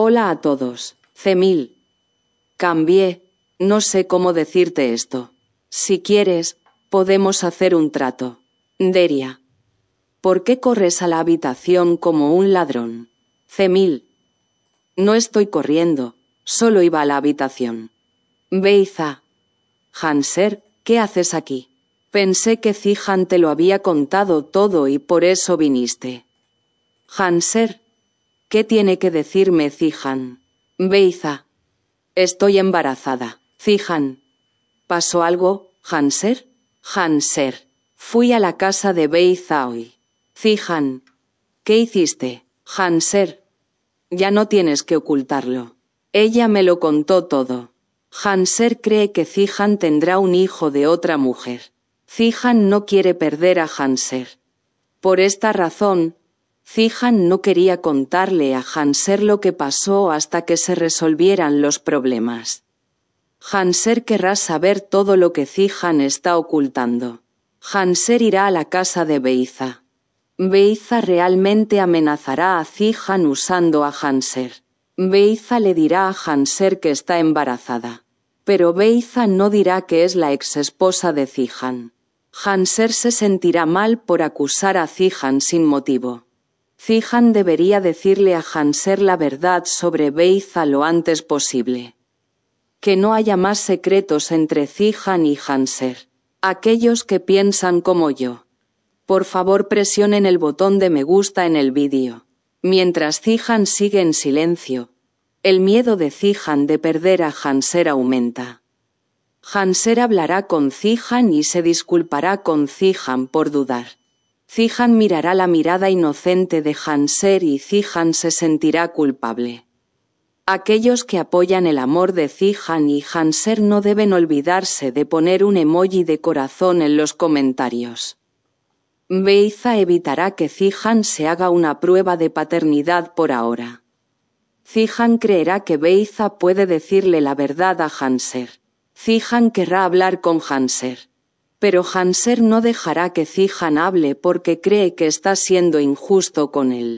Hola a todos, Cemil. Cambié, no sé cómo decirte esto. Si quieres, podemos hacer un trato. Deria. ¿Por qué corres a la habitación como un ladrón? Cemil. No estoy corriendo, solo iba a la habitación. Beiza. Hanser, ¿qué haces aquí? Pensé que Zijan te lo había contado todo y por eso viniste. Hanser, ¿Qué tiene que decirme Zijan? Beiza. Estoy embarazada. Zijan. ¿Pasó algo, Hanser? Hanser. Fui a la casa de Beiza hoy. Zijan. ¿Qué hiciste, Hanser? Ya no tienes que ocultarlo. Ella me lo contó todo. Hanser cree que Zijan tendrá un hijo de otra mujer. Zijan no quiere perder a Hanser. Por esta razón, Zijan no quería contarle a Hanser lo que pasó hasta que se resolvieran los problemas. Hanser querrá saber todo lo que Zijan está ocultando. Hanser irá a la casa de Beiza. Beiza realmente amenazará a Zijan usando a Hanser. Beiza le dirá a Hanser que está embarazada. Pero Beiza no dirá que es la exesposa de Zijan. Hanser se sentirá mal por acusar a Zijan sin motivo. Zihan debería decirle a Hanser la verdad sobre Beiza lo antes posible. Que no haya más secretos entre Zihan y Hanser. Aquellos que piensan como yo. Por favor presionen el botón de me gusta en el vídeo. Mientras Zihan sigue en silencio, el miedo de Zihan de perder a Hanser aumenta. Hanser hablará con Zihan y se disculpará con Zihan por dudar. Zihan mirará la mirada inocente de Hanser y Zihan se sentirá culpable. Aquellos que apoyan el amor de Zihan y Hanser no deben olvidarse de poner un emoji de corazón en los comentarios. Beiza evitará que Zihan se haga una prueba de paternidad por ahora. Zihan creerá que Beiza puede decirle la verdad a Hanser. Zihan querrá hablar con Hanser. Pero Hanser no dejará que Zijan hable porque cree que está siendo injusto con él.